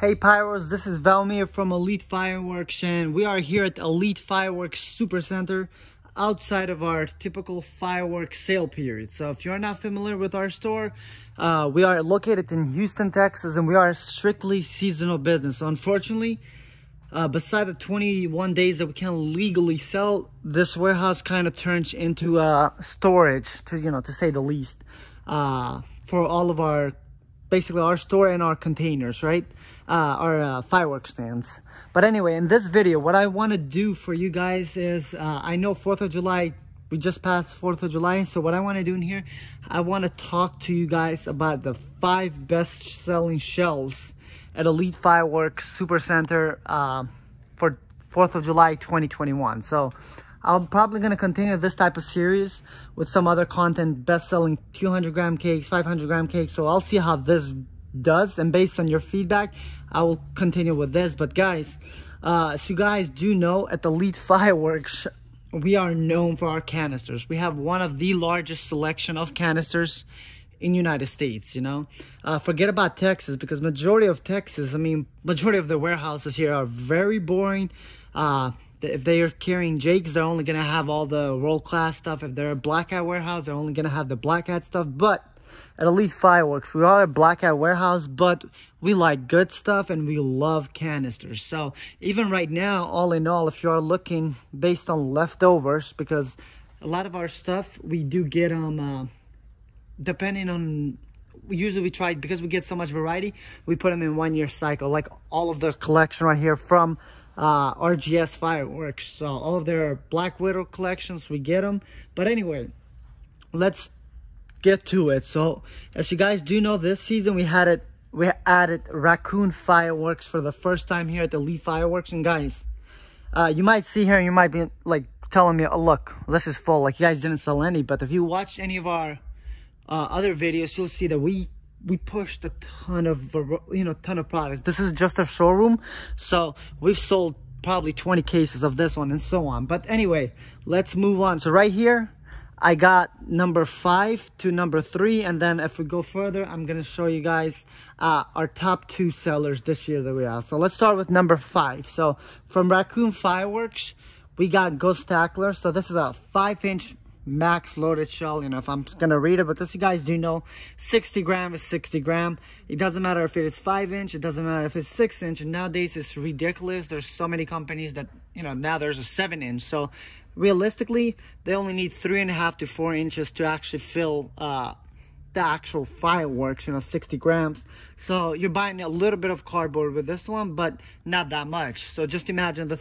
Hey Pyros, this is Valmir from Elite Fireworks and we are here at Elite Fireworks Super Center outside of our typical fireworks sale period. So if you're not familiar with our store, uh, we are located in Houston, Texas and we are strictly seasonal business. So unfortunately, uh, beside the 21 days that we can legally sell, this warehouse kind of turns into uh, storage to, you know, to say the least, uh, for all of our, basically our store and our containers, right? uh, uh, fireworks stands. But anyway, in this video, what I want to do for you guys is, uh, I know 4th of July, we just passed 4th of July. So what I want to do in here, I want to talk to you guys about the five best selling shells at Elite Fireworks Super Center uh, for 4th of July 2021. So I'm probably going to continue this type of series with some other content, best-selling 200-gram cakes, 500-gram cakes. So I'll see how this does and based on your feedback i will continue with this but guys uh you guys do know at the lead fireworks we are known for our canisters we have one of the largest selection of canisters in United States, you know. Uh, forget about Texas because majority of Texas, I mean, majority of the warehouses here are very boring. Uh, if they are carrying Jakes, they're only gonna have all the world class stuff. If they're a black hat warehouse, they're only gonna have the black hat stuff. But at least fireworks. We are a Black Hat Warehouse, but we like good stuff and we love canisters. So even right now, all in all, if you are looking based on leftovers, because a lot of our stuff, we do get them um, uh, depending on usually we try because we get so much variety we put them in one year cycle like all of the collection right here from uh, rgs fireworks so all of their black widow collections we get them but anyway let's get to it. So as you guys do know, this season we had it, we added raccoon fireworks for the first time here at the Lee Fireworks. And guys, uh, you might see here and you might be like telling me, oh, look, this is full. Like you guys didn't sell any, but if you watch any of our uh, other videos, you'll see that we we pushed a ton of you know ton of products. This is just a showroom, so we've sold probably 20 cases of this one and so on. But anyway, let's move on. So right here, I got number five to number three. And then if we go further, I'm going to show you guys uh, our top two sellers this year that we have. So let's start with number five. So from Raccoon Fireworks, we got Ghost Tackler. So this is a five inch max loaded shell you know if i'm gonna read it but this you guys do know 60 gram is 60 gram it doesn't matter if it is five inch it doesn't matter if it's six inch and nowadays it's ridiculous there's so many companies that you know now there's a seven inch so realistically, they only need three and a half to four inches to actually fill uh, the actual fireworks, you know, 60 grams. So you're buying a little bit of cardboard with this one, but not that much. So just imagine the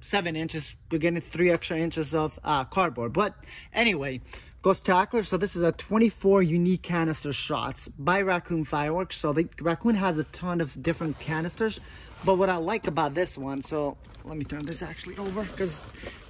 seven inches, you're getting three extra inches of uh, cardboard. But anyway, goes tackler. So this is a 24 unique canister shots by Raccoon Fireworks. So the Raccoon has a ton of different canisters. But what I like about this one, so let me turn this actually over because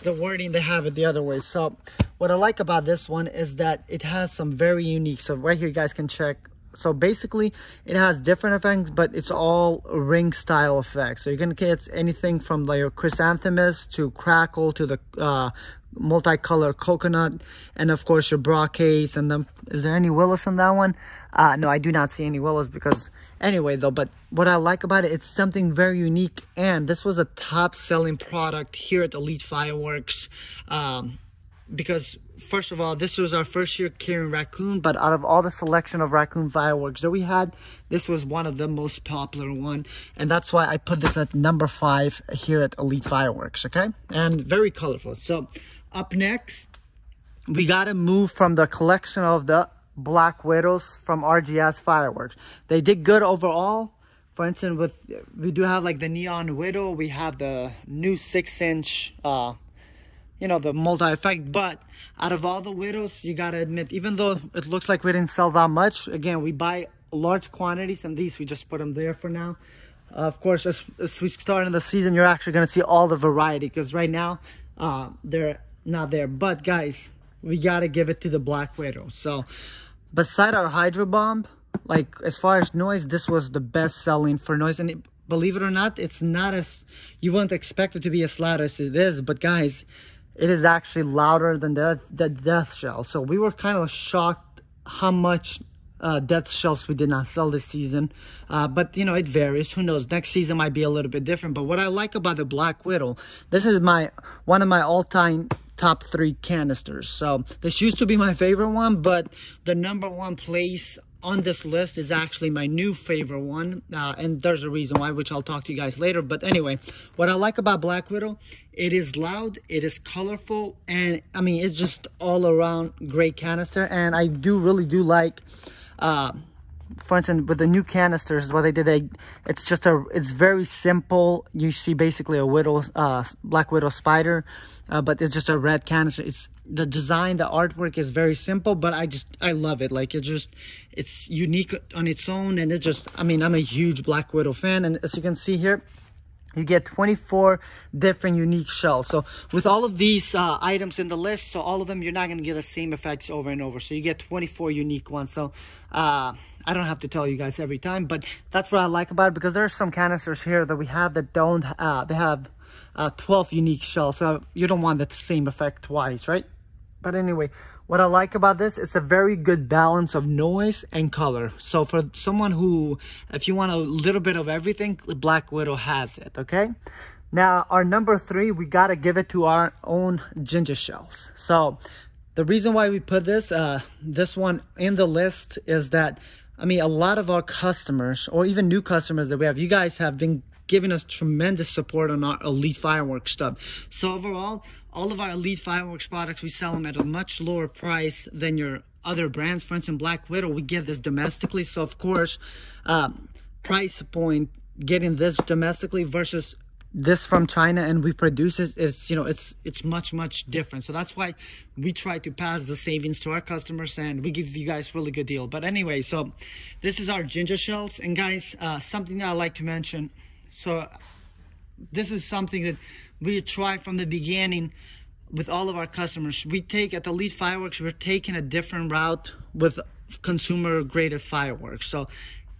the wording they have it the other way. So what I like about this one is that it has some very unique. So right here, you guys can check so basically it has different effects but it's all ring style effects so you can get anything from like your chrysanthemums to crackle to the uh multicolored coconut and of course your brocades and then is there any willows on that one uh no i do not see any willows because Anyway, though, but what I like about it, it's something very unique. And this was a top selling product here at Elite Fireworks. Um, because first of all, this was our first year carrying Raccoon, but out of all the selection of Raccoon fireworks that we had, this was one of the most popular one. And that's why I put this at number five here at Elite Fireworks, okay? And very colorful. So up next, we got to move from the collection of the Black Widows from RGS Fireworks. They did good overall. For instance, with we do have like the Neon Widow. We have the new six inch, uh, you know, the multi-effect. But out of all the Widows, you got to admit, even though it looks like we didn't sell that much, again, we buy large quantities and these, we just put them there for now. Uh, of course, as, as we start in the season, you're actually going to see all the variety because right now uh, they're not there. But guys, we got to give it to the Black Widow. So beside our hydro bomb like as far as noise this was the best selling for noise and it, believe it or not it's not as you wouldn't expect it to be as loud as it is but guys it is actually louder than the, the death shell so we were kind of shocked how much uh, death shells we did not sell this season uh, but you know it varies who knows next season might be a little bit different but what i like about the black widow this is my one of my all-time top three canisters. So this used to be my favorite one, but the number one place on this list is actually my new favorite one uh, and there's a reason why which i'll talk to you guys later but anyway what i like about black widow it is loud it is colorful and i mean it's just all around great canister and i do really do like uh, for instance, with the new canisters, what they did, they it's just a, it's very simple. You see basically a widow, uh, black widow spider, uh, but it's just a red canister. It's the design, the artwork is very simple, but I just, I love it. Like it just, it's unique on its own. And it just, I mean, I'm a huge black widow fan. And as you can see here, you get 24 different unique shells. So with all of these uh, items in the list, so all of them, you're not going to get the same effects over and over. So you get 24 unique ones. So uh, I don't have to tell you guys every time, but that's what I like about it because there's some canisters here that we have that don't, uh, they have uh, 12 unique shells. So you don't want that same effect twice, right? But anyway, what I like about this, it's a very good balance of noise and color. So for someone who, if you want a little bit of everything, the Black Widow has it, okay? Now, our number three, we gotta give it to our own ginger shells. So the reason why we put this, uh, this one in the list is that I mean, a lot of our customers or even new customers that we have, you guys have been giving us tremendous support on our Elite Fireworks stuff. So overall, all of our Elite Fireworks products, we sell them at a much lower price than your other brands. For instance, Black Widow, we get this domestically. So of course, um, price point, getting this domestically versus this from China and we produce it, it's, you know, it's, it's much, much different. So that's why we try to pass the savings to our customers and we give you guys really good deal. But anyway, so this is our ginger shells. And guys, uh, something I like to mention. So this is something that we try from the beginning with all of our customers. We take at Elite Fireworks, we're taking a different route with consumer graded fireworks. So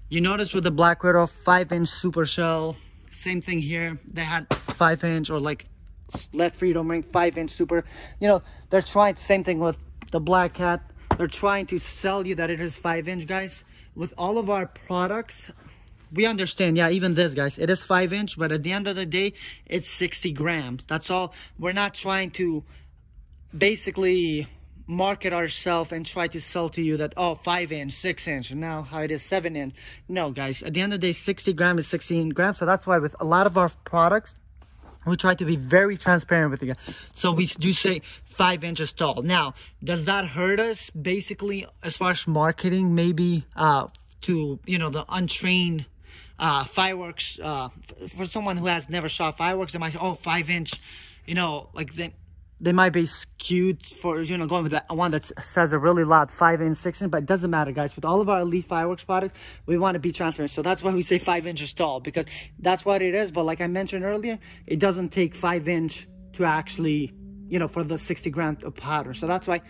you notice with the Black Widow 5 inch super shell, same thing here. They had five inch or like left freedom ring, five inch super. You know, they're trying, same thing with the Black Cat. They're trying to sell you that it is five inch, guys. With all of our products, we understand yeah even this guys it is five inch but at the end of the day it's 60 grams that's all we're not trying to basically market ourselves and try to sell to you that oh five inch six inch now how it is seven inch no guys at the end of the day 60 gram is 16 grams so that's why with a lot of our products we try to be very transparent with you guys. So we do say five inches tall. Now, does that hurt us? Basically, as far as marketing, maybe uh, to, you know, the untrained uh, fireworks, uh, for someone who has never shot fireworks, they might say, oh, five inch, you know, like, then they might be skewed for, you know, going with that one that says a really loud 5 inch, 6 inch, but it doesn't matter, guys. With all of our Elite Fireworks products, we want to be transparent. So that's why we say 5 inches tall, because that's what it is. But like I mentioned earlier, it doesn't take 5 inch to actually, you know, for the 60 grand of powder. So that's why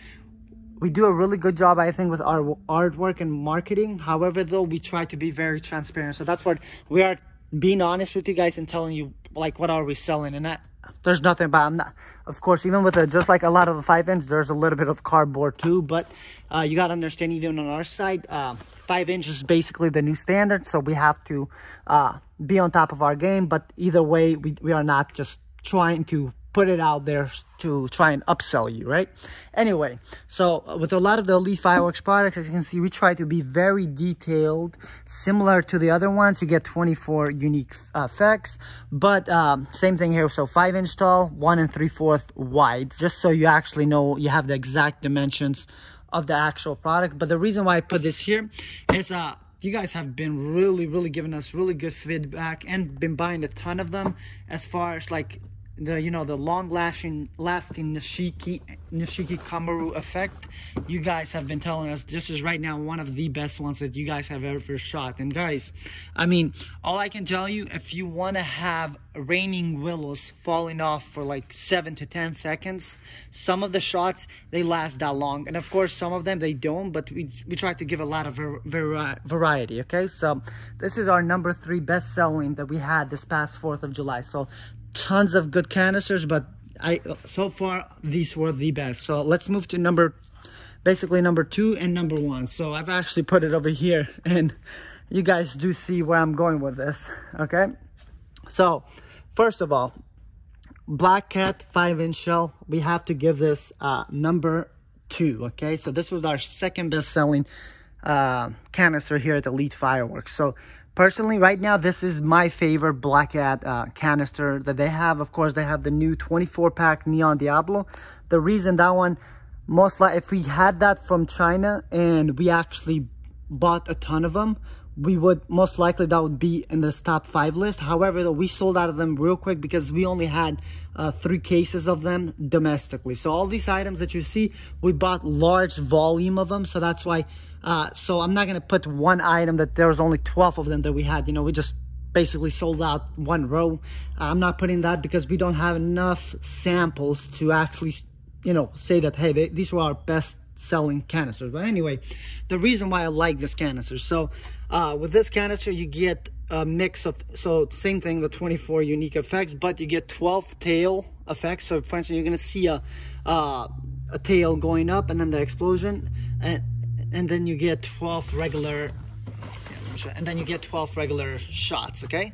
we do a really good job, I think, with our artwork and marketing. However, though, we try to be very transparent. So that's what we are being honest with you guys and telling you, like, what are we selling and that there's nothing but i'm not of course even with a just like a lot of a five inch there's a little bit of cardboard too but uh, you got to understand even on our side uh, five inch is basically the new standard so we have to uh, be on top of our game but either way we, we are not just trying to put it out there to try and upsell you, right? Anyway, so with a lot of the Elite Fireworks products, as you can see, we try to be very detailed, similar to the other ones. You get 24 unique uh, effects, but um, same thing here. So five inch tall, one and three fourth wide, just so you actually know you have the exact dimensions of the actual product. But the reason why I put this here is uh, you guys have been really really giving us really good feedback and been buying a ton of them as far as like the you know the long lasting lasting Nishiki Nishiki Kamaru effect. You guys have been telling us this is right now one of the best ones that you guys have ever shot. And guys, I mean, all I can tell you if you want to have raining willows falling off for like 7 to 10 seconds some of the shots they last that long and of course some of them they don't but we, we try to give a lot of variety okay so this is our number three best selling that we had this past 4th of July so tons of good canisters, but I so far these were the best. So let's move to number, basically number two and number one. So I've actually put it over here and you guys do see where I'm going with this, okay? So first of all, Black Cat 5-inch shell, we have to give this uh, number two, okay? So this was our second best-selling uh, canister here at Elite Fireworks. So Personally, right now, this is my favorite Black Cat uh, canister that they have. Of course, they have the new 24-pack Neon Diablo. The reason that one, most like if we had that from China and we actually bought a ton of them, we would most likely that would be in this top five list however we sold out of them real quick because we only had uh, three cases of them domestically so all these items that you see we bought large volume of them so that's why uh, so i'm not going to put one item that there was only 12 of them that we had you know we just basically sold out one row i'm not putting that because we don't have enough samples to actually you know say that hey they, these were our best selling canisters but anyway the reason why i like this canister so uh, with this canister, you get a mix of, so same thing, the 24 unique effects, but you get 12 tail effects. So for instance, you're gonna see a, uh, a tail going up and then the explosion, and, and then you get 12 regular, and then you get 12 regular shots, okay?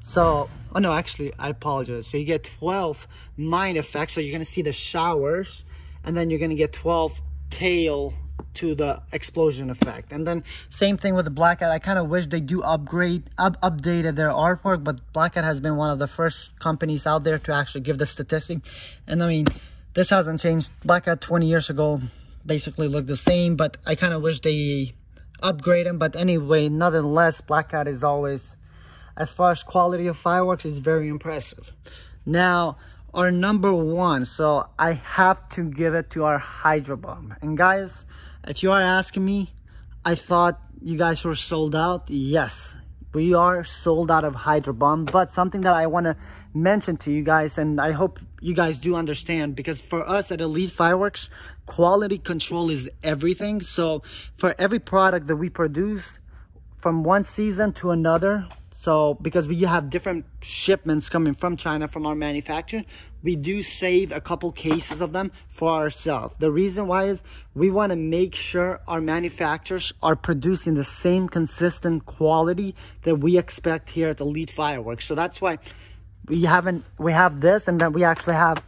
So, oh no, actually, I apologize. So you get 12 mind effects, so you're gonna see the showers, and then you're gonna get 12 tail to the explosion effect. And then same thing with the Black Hat. I kind of wish they do upgrade, up, updated their artwork, but Black Hat has been one of the first companies out there to actually give the statistic. And I mean, this hasn't changed. Black Hat 20 years ago basically looked the same, but I kind of wish they upgrade them. But anyway, nonetheless, Black Hat is always, as far as quality of fireworks, is very impressive. Now, our number one, so I have to give it to our Hydro Bomb. And guys, if you are asking me, I thought you guys were sold out. Yes, we are sold out of Hydro Bomb, but something that I want to mention to you guys, and I hope you guys do understand, because for us at Elite Fireworks, quality control is everything. So for every product that we produce, from one season to another, so because we have different shipments coming from China from our manufacturer, we do save a couple cases of them for ourselves. The reason why is we want to make sure our manufacturers are producing the same consistent quality that we expect here at Elite Fireworks. So that's why we haven't we have this and then we actually have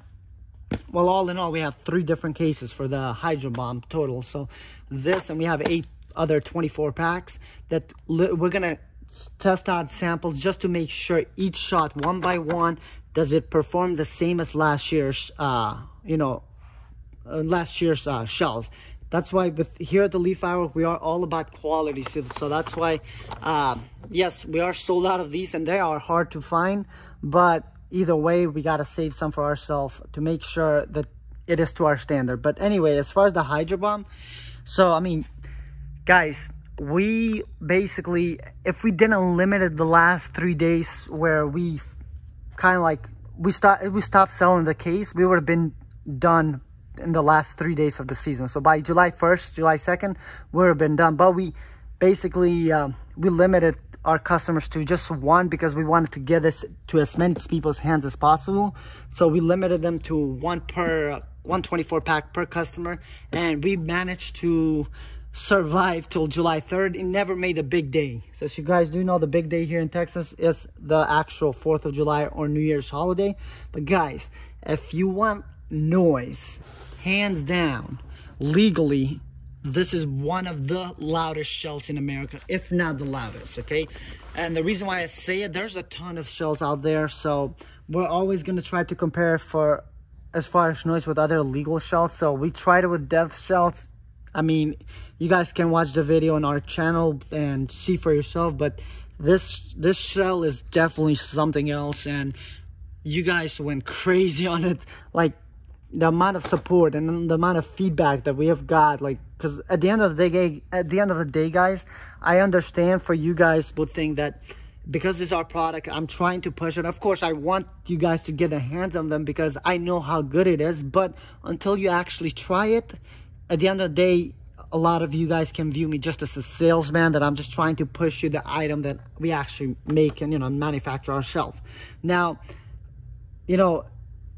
well all in all we have three different cases for the hydro bomb total so this and we have eight other 24 packs that we're gonna test out samples just to make sure each shot one by one does it perform the same as last year's uh, you know uh, last year's uh, shells that's why with here at the leaf firework we are all about quality so, so that's why um, yes we are sold out of these and they are hard to find but either way we got to save some for ourselves to make sure that it is to our standard but anyway as far as the hydro bomb so i mean guys we basically, if we didn't limit the last three days where we kind of like, we, start, we stopped selling the case, we would have been done in the last three days of the season. So by July 1st, July 2nd, we would have been done. But we basically, um, we limited our customers to just one because we wanted to get this to as many people's hands as possible. So we limited them to one per 124 pack per customer and we managed to survived till July 3rd and never made a big day. So as you guys do know, the big day here in Texas is the actual 4th of July or New Year's holiday. But guys, if you want noise, hands down, legally, this is one of the loudest shells in America, if not the loudest, okay? And the reason why I say it, there's a ton of shells out there, so we're always gonna try to compare for as far as noise with other legal shells. So we tried it with death shells, I mean, you guys can watch the video on our channel and see for yourself, but this this shell is definitely something else and you guys went crazy on it. Like the amount of support and the amount of feedback that we have got like because at the end of the day at the end of the day guys i understand for you guys would think that because it's our product i'm trying to push it of course i want you guys to get a hands on them because i know how good it is but until you actually try it at the end of the day, a lot of you guys can view me just as a salesman that I'm just trying to push you the item that we actually make and, you know, manufacture ourselves. Now, you know,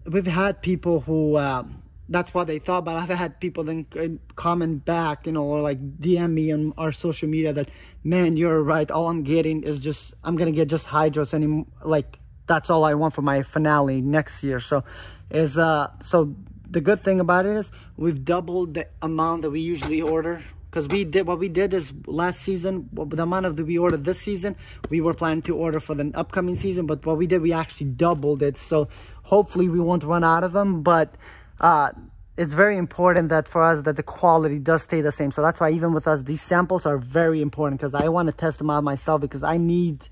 we've had people who, um, that's what they thought, but I've had people then comment back, you know, or like DM me on our social media that, man, you're right. All I'm getting is just, I'm going to get just hydros anymore. like, that's all I want for my finale next year. So is, uh, so the good thing about it is we've doubled the amount that we usually order because we did what we did is last season the amount of that we ordered this season we were planning to order for the upcoming season but what we did we actually doubled it so hopefully we won't run out of them but uh, it's very important that for us that the quality does stay the same so that's why even with us these samples are very important because i want to test them out myself because i need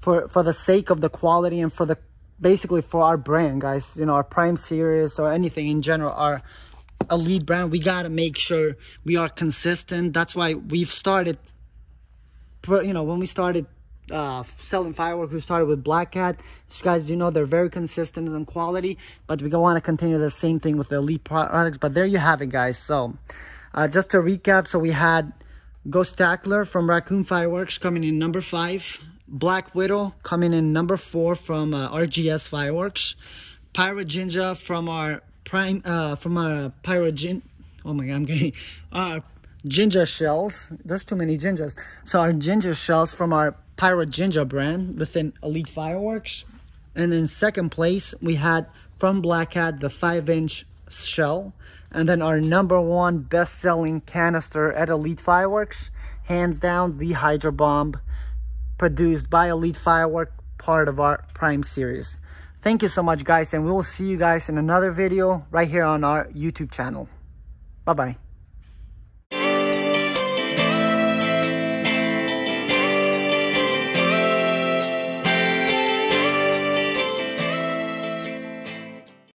for for the sake of the quality and for the basically for our brand, guys, you know, our Prime series or anything in general, our elite brand, we got to make sure we are consistent. That's why we've started, you know, when we started uh, selling fireworks, we started with Black Cat. You guys do know they're very consistent in quality, but we want to continue the same thing with the Elite products. But there you have it, guys. So uh, just to recap, so we had Ghost Tackler from Raccoon Fireworks coming in number five. Black Widow coming in number four from uh, RGS Fireworks. Pyro Ginger from our prime uh, from our Pyro Gin. Oh my God, I'm getting our ginger shells. There's too many gingers. So our ginger shells from our Pyro Ginger brand within Elite Fireworks. And in second place, we had from Black Hat the five inch shell. And then our number one best selling canister at Elite Fireworks, hands down the Hydro Bomb produced by Elite Firework, part of our Prime series. Thank you so much, guys, and we will see you guys in another video right here on our YouTube channel. Bye-bye.